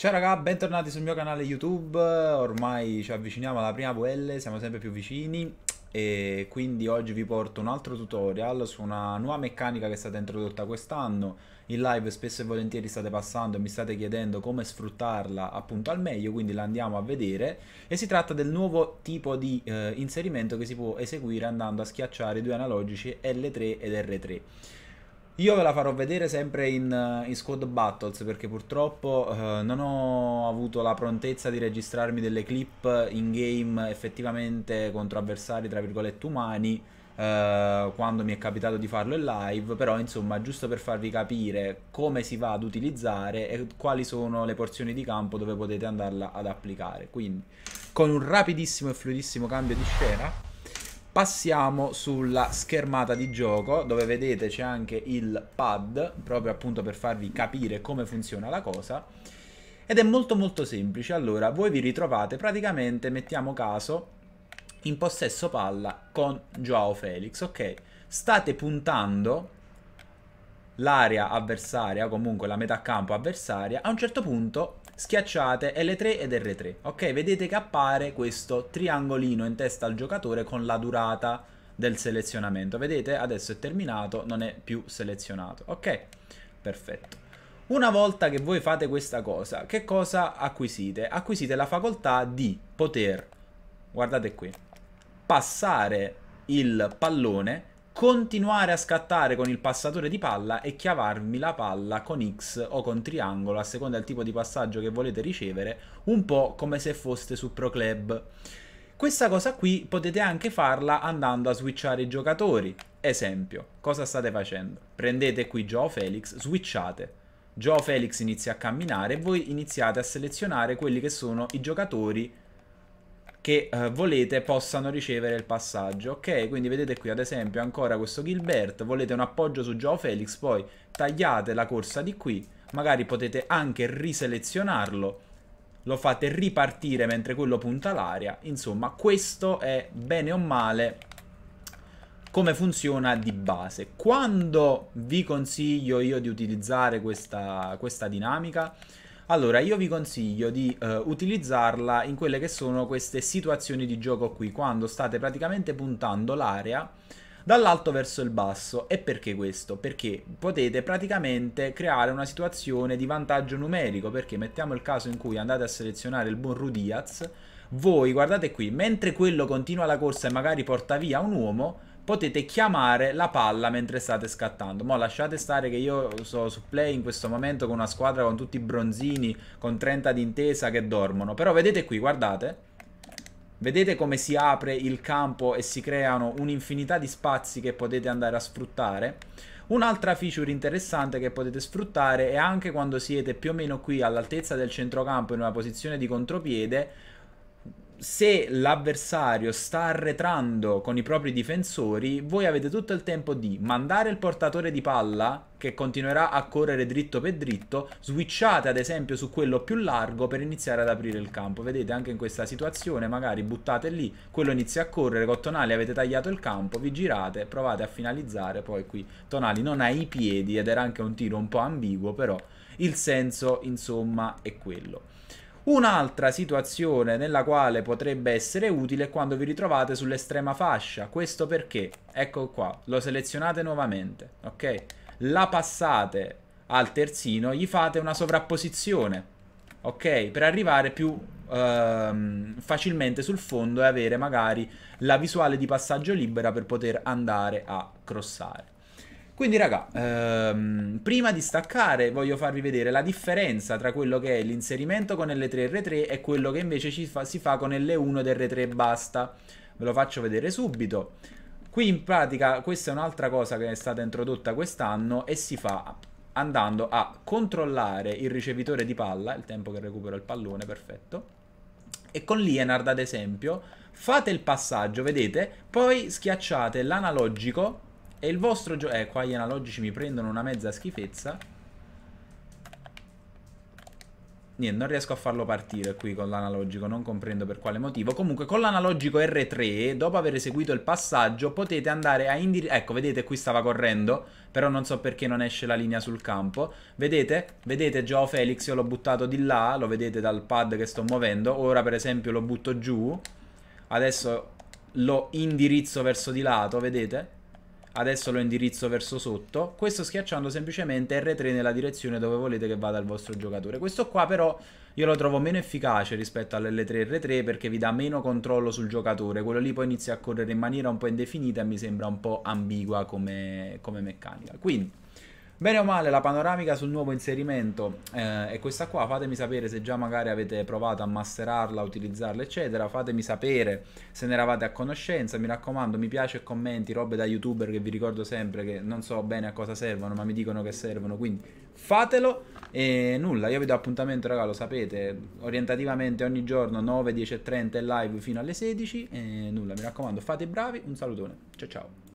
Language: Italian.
Ciao raga, bentornati sul mio canale YouTube, ormai ci avviciniamo alla prima VL, siamo sempre più vicini e quindi oggi vi porto un altro tutorial su una nuova meccanica che è stata introdotta quest'anno in live spesso e volentieri state passando e mi state chiedendo come sfruttarla appunto al meglio quindi la andiamo a vedere e si tratta del nuovo tipo di eh, inserimento che si può eseguire andando a schiacciare i due analogici L3 ed R3 io ve la farò vedere sempre in, eh, in Squad Battles perché purtroppo eh, non ho avuto la prontezza di registrarmi delle clip in game effettivamente contro avversari tra virgolette umani eh, quando mi è capitato di farlo in live, però insomma giusto per farvi capire come si va ad utilizzare e quali sono le porzioni di campo dove potete andarla ad applicare. Quindi con un rapidissimo e fluidissimo cambio di scena Passiamo sulla schermata di gioco dove vedete c'è anche il pad proprio appunto per farvi capire come funziona la cosa ed è molto molto semplice. Allora voi vi ritrovate praticamente, mettiamo caso, in possesso palla con Joao Felix, ok? State puntando l'area avversaria, comunque la metà campo avversaria, a un certo punto schiacciate L3 ed R3, ok? Vedete che appare questo triangolino in testa al giocatore con la durata del selezionamento. Vedete? Adesso è terminato, non è più selezionato, ok? Perfetto. Una volta che voi fate questa cosa, che cosa acquisite? Acquisite la facoltà di poter, guardate qui, passare il pallone continuare a scattare con il passatore di palla e chiavarmi la palla con X o con triangolo a seconda del tipo di passaggio che volete ricevere, un po' come se foste su Pro Club. Questa cosa qui potete anche farla andando a switchare i giocatori. Esempio, cosa state facendo? Prendete qui Joe Felix, switchate. Joe Felix inizia a camminare e voi iniziate a selezionare quelli che sono i giocatori che eh, volete possano ricevere il passaggio. Ok, quindi vedete qui ad esempio ancora questo Gilbert, volete un appoggio su Joao Felix, poi tagliate la corsa di qui, magari potete anche riselezionarlo, lo fate ripartire mentre quello punta l'aria, insomma questo è bene o male come funziona di base. Quando vi consiglio io di utilizzare questa, questa dinamica? Allora, io vi consiglio di eh, utilizzarla in quelle che sono queste situazioni di gioco qui, quando state praticamente puntando l'area dall'alto verso il basso. E perché questo? Perché potete praticamente creare una situazione di vantaggio numerico, perché mettiamo il caso in cui andate a selezionare il buon Rudiaz, voi guardate qui, mentre quello continua la corsa e magari porta via un uomo, potete chiamare la palla mentre state scattando. Mo lasciate stare che io sono su play in questo momento con una squadra con tutti i bronzini, con 30 d'intesa che dormono. Però vedete qui, guardate. Vedete come si apre il campo e si creano un'infinità di spazi che potete andare a sfruttare? Un'altra feature interessante che potete sfruttare è anche quando siete più o meno qui all'altezza del centrocampo in una posizione di contropiede se l'avversario sta arretrando con i propri difensori, voi avete tutto il tempo di mandare il portatore di palla che continuerà a correre dritto per dritto, switchate ad esempio su quello più largo per iniziare ad aprire il campo. Vedete anche in questa situazione, magari buttate lì, quello inizia a correre con Tonali, avete tagliato il campo, vi girate, provate a finalizzare, poi qui Tonali non ha i piedi ed era anche un tiro un po' ambiguo, però il senso insomma è quello. Un'altra situazione nella quale potrebbe essere utile è quando vi ritrovate sull'estrema fascia. Questo perché? Ecco qua, lo selezionate nuovamente, ok? La passate al terzino, gli fate una sovrapposizione, ok? Per arrivare più ehm, facilmente sul fondo e avere magari la visuale di passaggio libera per poter andare a crossare. Quindi raga, ehm, prima di staccare voglio farvi vedere la differenza tra quello che è l'inserimento con L3 e R3 e quello che invece fa, si fa con L1 del R3 e basta. Ve lo faccio vedere subito. Qui in pratica questa è un'altra cosa che è stata introdotta quest'anno e si fa andando a controllare il ricevitore di palla, il tempo che recupero il pallone, perfetto. E con Lienard ad esempio fate il passaggio, vedete, poi schiacciate l'analogico e il vostro gioco... Eh, qua gli analogici mi prendono una mezza schifezza. Niente, non riesco a farlo partire qui con l'analogico, non comprendo per quale motivo. Comunque, con l'analogico R3, dopo aver eseguito il passaggio, potete andare a indirizzare... Ecco, vedete, qui stava correndo, però non so perché non esce la linea sul campo. Vedete? Vedete Joao Felix, io l'ho buttato di là, lo vedete dal pad che sto muovendo. Ora, per esempio, lo butto giù. Adesso lo indirizzo verso di lato, vedete? adesso lo indirizzo verso sotto, questo schiacciando semplicemente R3 nella direzione dove volete che vada il vostro giocatore. Questo qua però io lo trovo meno efficace rispetto all'L3 R3 perché vi dà meno controllo sul giocatore, quello lì poi inizia a correre in maniera un po' indefinita e mi sembra un po' ambigua come, come meccanica. Quindi... Bene o male la panoramica sul nuovo inserimento eh, è questa qua, fatemi sapere se già magari avete provato a masterarla, a utilizzarla eccetera, fatemi sapere se ne eravate a conoscenza, mi raccomando mi piace e commenti, robe da youtuber che vi ricordo sempre che non so bene a cosa servono ma mi dicono che servono, quindi fatelo e nulla, io vi do appuntamento raga lo sapete, orientativamente ogni giorno 9, 10 e 30 live fino alle 16 e nulla, mi raccomando fate i bravi, un salutone, ciao ciao